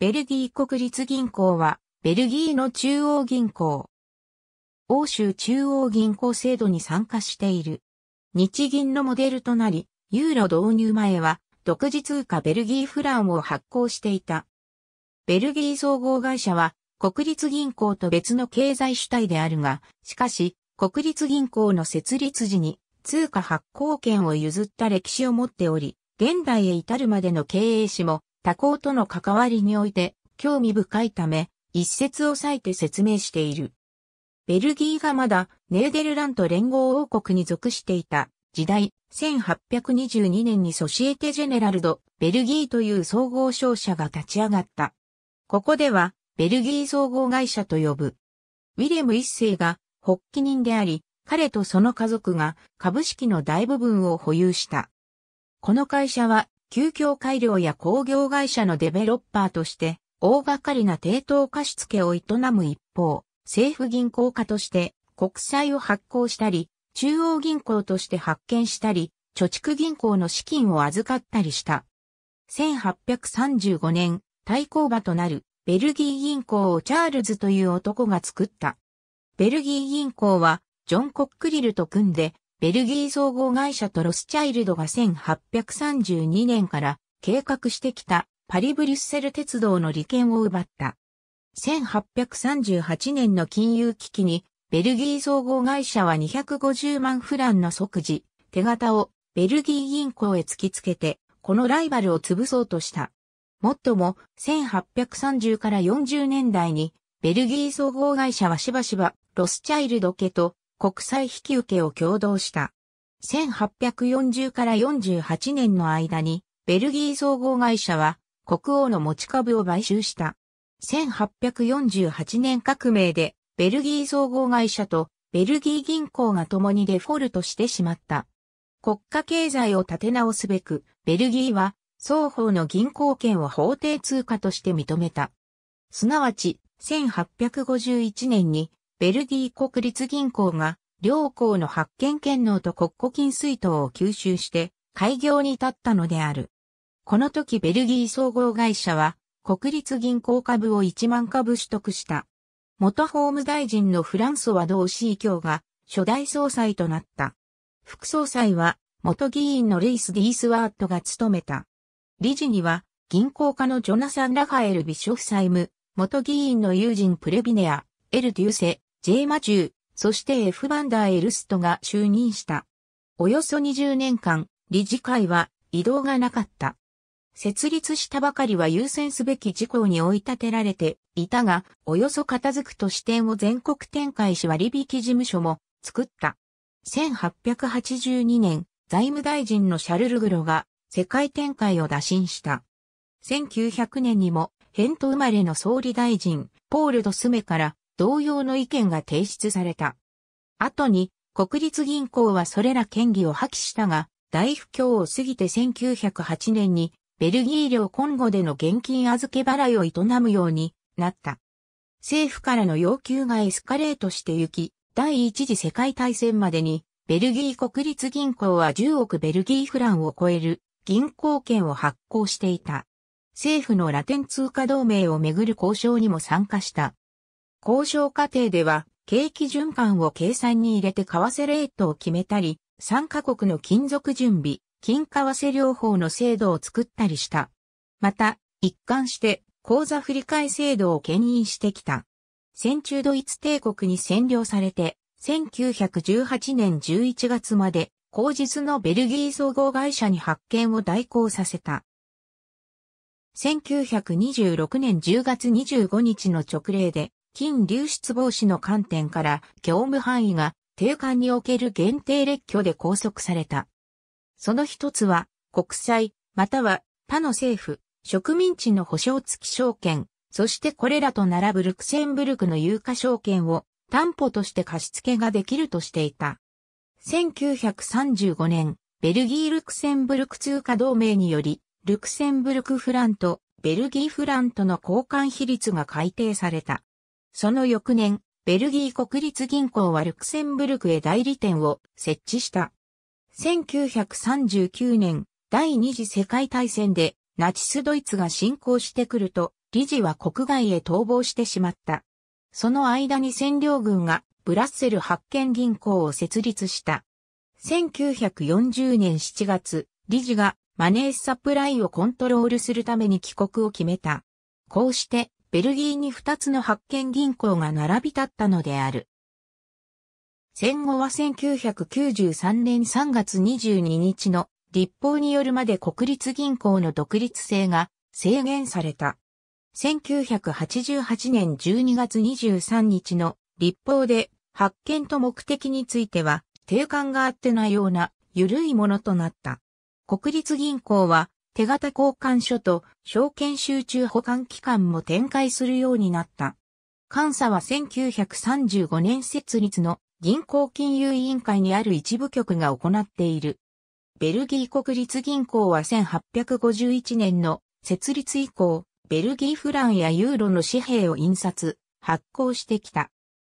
ベルギー国立銀行は、ベルギーの中央銀行。欧州中央銀行制度に参加している。日銀のモデルとなり、ユーロ導入前は、独自通貨ベルギーフランを発行していた。ベルギー総合会社は、国立銀行と別の経済主体であるが、しかし、国立銀行の設立時に、通貨発行権を譲った歴史を持っており、現代へ至るまでの経営史も他校との関わりにおいて興味深いため、一節を割いて説明している。ベルギーがまだネーデルラント連合王国に属していた時代、1822年にソシエテ・ジェネラルド・ベルギーという総合商社が立ち上がった。ここでは、ベルギー総合会社と呼ぶ。ウィレム一世が発起人であり、彼とその家族が株式の大部分を保有した。この会社は急遽改良や工業会社のデベロッパーとして、大掛かりな抵当貸付を営む一方、政府銀行家として国債を発行したり、中央銀行として発見したり、貯蓄銀行の資金を預かったりした。1835年、対抗馬となるベルギー銀行をチャールズという男が作った。ベルギー銀行はジョン・コックリルと組んでベルギー総合会社とロスチャイルドが1832年から計画してきたパリ・ブリュッセル鉄道の利権を奪った。1838年の金融危機にベルギー総合会社は250万フランの即時、手形をベルギー銀行へ突きつけて、このライバルを潰そうとした。もっとも、1830から40年代に、ベルギー総合会社はしばしば、ロスチャイルド家と国際引き受けを共同した。1840から48年の間に、ベルギー総合会社は、国王の持ち株を買収した。1848年革命で、ベルギー総合会社とベルギー銀行が共にデフォルトしてしまった。国家経済を立て直すべく、ベルギーは双方の銀行券を法定通貨として認めた。すなわち、1851年にベルギー国立銀行が、両校の発見権能と国庫金水等を吸収して、開業に立ったのである。この時ベルギー総合会社は、国立銀行株を1万株取得した。元法務大臣のフランソワ・ドーシー卿が初代総裁となった。副総裁は元議員のルイス・ディースワートが務めた。理事には銀行家のジョナサン・ラファエル・ビショフ債務、元議員の友人プレビネア、エル・デューセ、J マチュー、そして F バンダーエルストが就任した。およそ20年間、理事会は移動がなかった。設立したばかりは優先すべき事項に追い立てられていたが、およそ片付くと支店を全国展開し割引事務所も作った。1882年、財務大臣のシャルルグロが世界展開を打診した。1900年にも、ヘント生まれの総理大臣、ポール・ドスメから同様の意見が提出された。後に、国立銀行はそれら権利を破棄したが、大不況を過ぎて1908年に、ベルギー領コンゴでの現金預け払いを営むようになった。政府からの要求がエスカレートしてゆき、第一次世界大戦までに、ベルギー国立銀行は10億ベルギーフランを超える銀行券を発行していた。政府のラテン通貨同盟をめぐる交渉にも参加した。交渉過程では、景気循環を計算に入れて為替レートを決めたり、参加国の金属準備、金為替療法の制度を作ったりした。また、一貫して、口座振替制度を牽引してきた。戦中ドイツ帝国に占領されて、1918年11月まで、後日のベルギー総合会社に発見を代行させた。1926年10月25日の直令で、金流出防止の観点から業務範囲が定款における限定列挙で拘束された。その一つは国債または他の政府、植民地の保証付き証券、そしてこれらと並ぶルクセンブルクの有価証券を担保として貸付ができるとしていた。1935年、ベルギー・ルクセンブルク通貨同盟により、ルクセンブルクフランとベルギーフランとの交換比率が改定された。その翌年、ベルギー国立銀行はルクセンブルクへ代理店を設置した。1939年、第二次世界大戦でナチスドイツが侵攻してくると、理事は国外へ逃亡してしまった。その間に占領軍がブラッセル発見銀行を設立した。1940年7月、理事がマネーサプライをコントロールするために帰国を決めた。こうしてベルギーに2つの発見銀行が並び立ったのである。戦後は1993年3月22日の立法によるまで国立銀行の独立性が制限された。1988年12月23日の立法で発見と目的については定款があってなような緩いものとなった。国立銀行は手形交換所と証券集中保管機関も展開するようになった。監査は1935年設立の銀行金融委員会にある一部局が行っている。ベルギー国立銀行は1851年の設立以降、ベルギーフランやユーロの紙幣を印刷、発行してきた。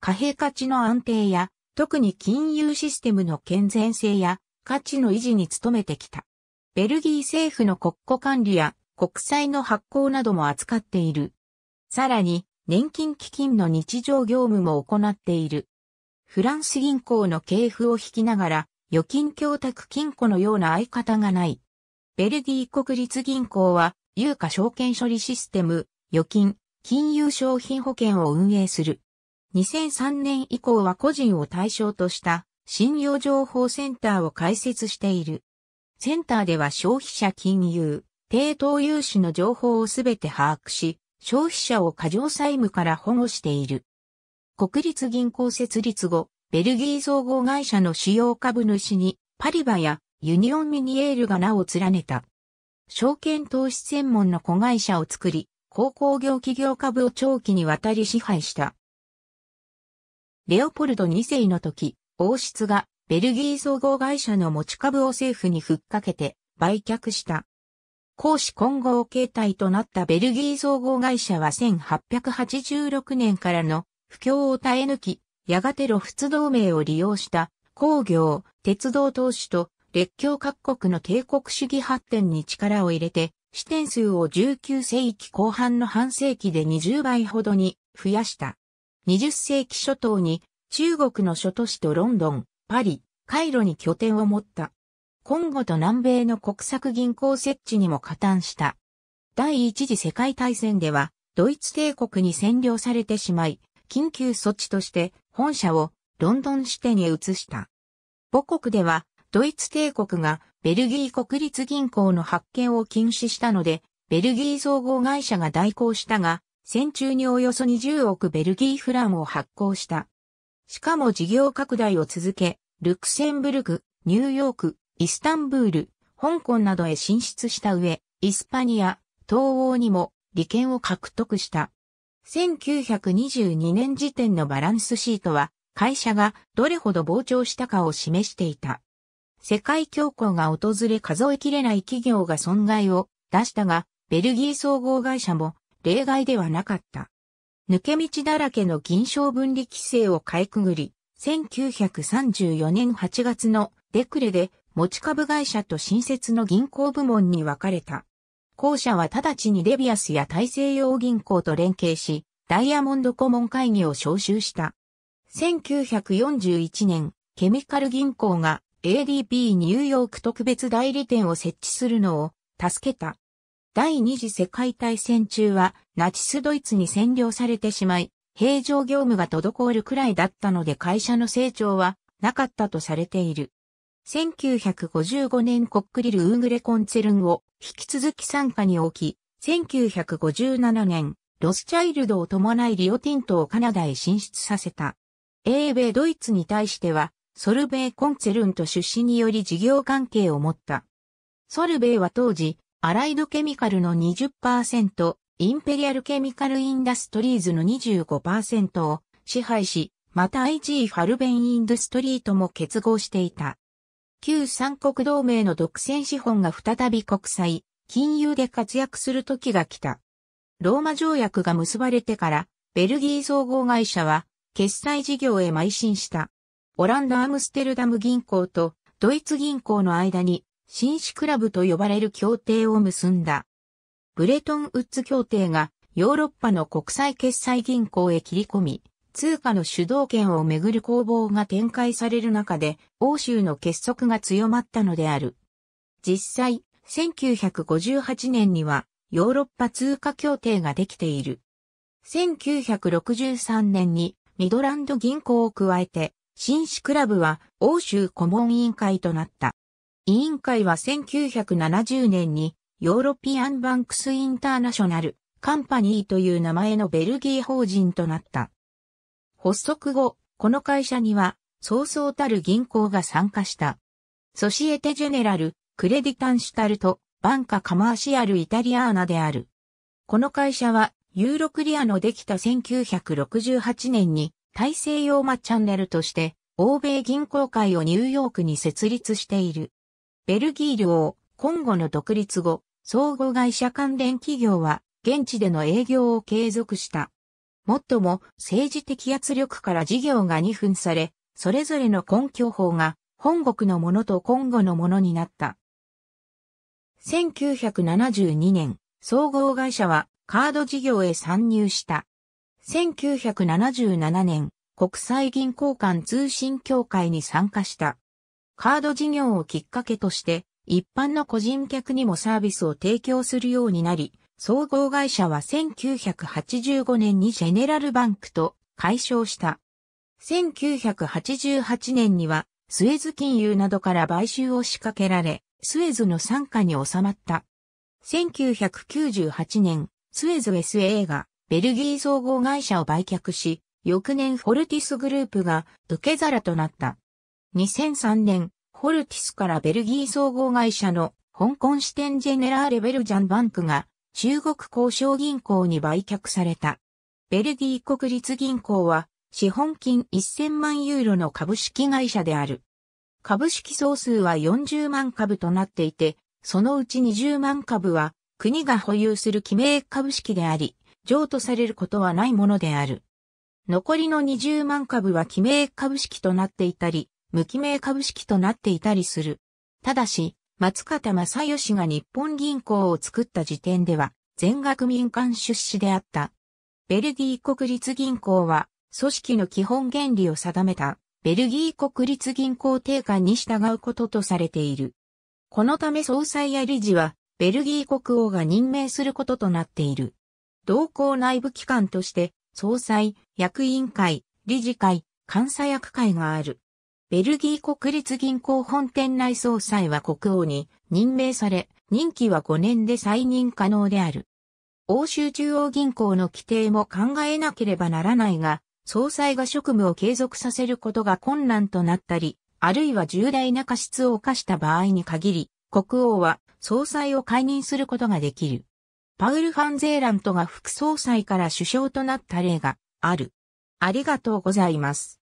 貨幣価値の安定や、特に金融システムの健全性や、価値の維持に努めてきた。ベルギー政府の国庫管理や国債の発行なども扱っている。さらに、年金基金の日常業務も行っている。フランス銀行の系譜を引きながら、預金供託金庫のような相方がない。ベルギー国立銀行は、有価証券処理システム、預金、金融商品保険を運営する。2003年以降は個人を対象とした信用情報センターを開設している。センターでは消費者金融、低等融資の情報をすべて把握し、消費者を過剰債務から保護している。国立銀行設立後、ベルギー総合会社の主要株主に、パリバやユニオンミニエールが名を連ねた。証券投資専門の子会社を作り、鉱工業企業株を長期にわたり支配した。レオポルド2世の時、王室がベルギー総合会社の持ち株を政府にふっかけて売却した。公私混合形態となったベルギー総合会社は1886年からの不況を耐え抜き、やがてロフツ同盟を利用した工業、鉄道投資と列強各国の帝国主義発展に力を入れて、支店数を19世紀後半の半世紀で20倍ほどに増やした。20世紀初頭に中国の諸都市とロンドン、パリ、カイロに拠点を持った。今後と南米の国策銀行設置にも加担した。第一次世界大戦では、ドイツ帝国に占領されてしまい、緊急措置として本社をロンドン支店へ移した。母国では、ドイツ帝国がベルギー国立銀行の発見を禁止したので、ベルギー総合会社が代行したが、戦中におよそ20億ベルギーフランを発行した。しかも事業拡大を続け、ルクセンブルク、ニューヨーク、イスタンブール、香港などへ進出した上、イスパニア、東欧にも利権を獲得した。1922年時点のバランスシートは、会社がどれほど膨張したかを示していた。世界恐慌が訪れ数えきれない企業が損害を出したが、ベルギー総合会社も例外ではなかった。抜け道だらけの銀賞分離規制をかいくぐり、1934年8月のデクレで持ち株会社と新設の銀行部門に分かれた。後者は直ちにデビアスや大西洋銀行と連携し、ダイヤモンド顧問会議を招集した。1941年、ケミカル銀行が ADP ニューヨーク特別代理店を設置するのを助けた。第二次世界大戦中はナチスドイツに占領されてしまい、平常業務が滞るくらいだったので会社の成長はなかったとされている。1955年コックリル・ウーグレ・コンツェルンを引き続き参加に置き、1957年、ロスチャイルドを伴いリオティントをカナダへ進出させた。英米ドイツに対しては、ソルベイ・コンツェルンと出資により事業関係を持った。ソルベイは当時、アライドケミカルの20%、インペリアルケミカルインダストリーズの25%を支配し、また IG ファルベンインドストリートも結合していた。旧三国同盟の独占資本が再び国際、金融で活躍する時が来た。ローマ条約が結ばれてから、ベルギー総合会社は、決済事業へ邁進した。オランダ・アムステルダム銀行とドイツ銀行の間に、紳士クラブと呼ばれる協定を結んだ。ブレトンウッズ協定がヨーロッパの国際決済銀行へ切り込み、通貨の主導権をめぐる攻防が展開される中で、欧州の結束が強まったのである。実際、1958年にはヨーロッパ通貨協定ができている。1963年にミドランド銀行を加えて、紳士クラブは欧州顧問委員会となった。委員会は1970年にヨーロピアンバンクスインターナショナルカンパニーという名前のベルギー法人となった。発足後、この会社には、そうそうたる銀行が参加した。ソシエテ・ジェネラル、クレディタンシュタルト、バンカ・カマーシアル・イタリアーナである。この会社は、ユーロクリアのできた1968年に、大西洋マチャンネルとして、欧米銀行会をニューヨークに設立している。ベルギー領、ンゴの独立後、総合会社関連企業は現地での営業を継続した。もっとも政治的圧力から事業が二分され、それぞれの根拠法が本国のものと今後のものになった。1972年、総合会社はカード事業へ参入した。1977年、国際銀行間通信協会に参加した。カード事業をきっかけとして、一般の個人客にもサービスを提供するようになり、総合会社は1985年にジェネラルバンクと解消した。1988年にはスエズ金融などから買収を仕掛けられ、スエズの傘下に収まった。1998年、スエズ SA がベルギー総合会社を売却し、翌年フォルティスグループが受け皿となった。2003年、ホルティスからベルギー総合会社の香港支店ジェネラーレベルジャンバンクが中国交渉銀行に売却された。ベルギー国立銀行は資本金1000万ユーロの株式会社である。株式総数は40万株となっていて、そのうち20万株は国が保有する記名株式であり、譲渡されることはないものである。残りの20万株は記名株式となっていたり、無記名株式となっていたりする。ただし、松方正義が日本銀行を作った時点では、全額民間出資であった。ベルギー国立銀行は、組織の基本原理を定めた、ベルギー国立銀行定款に従うこととされている。このため総裁や理事は、ベルギー国王が任命することとなっている。同行内部機関として、総裁、役員会、理事会、監査役会がある。ベルギー国立銀行本店内総裁は国王に任命され、任期は5年で再任可能である。欧州中央銀行の規定も考えなければならないが、総裁が職務を継続させることが困難となったり、あるいは重大な過失を犯した場合に限り、国王は総裁を解任することができる。パウル・ファンゼーラントが副総裁から首相となった例がある。ありがとうございます。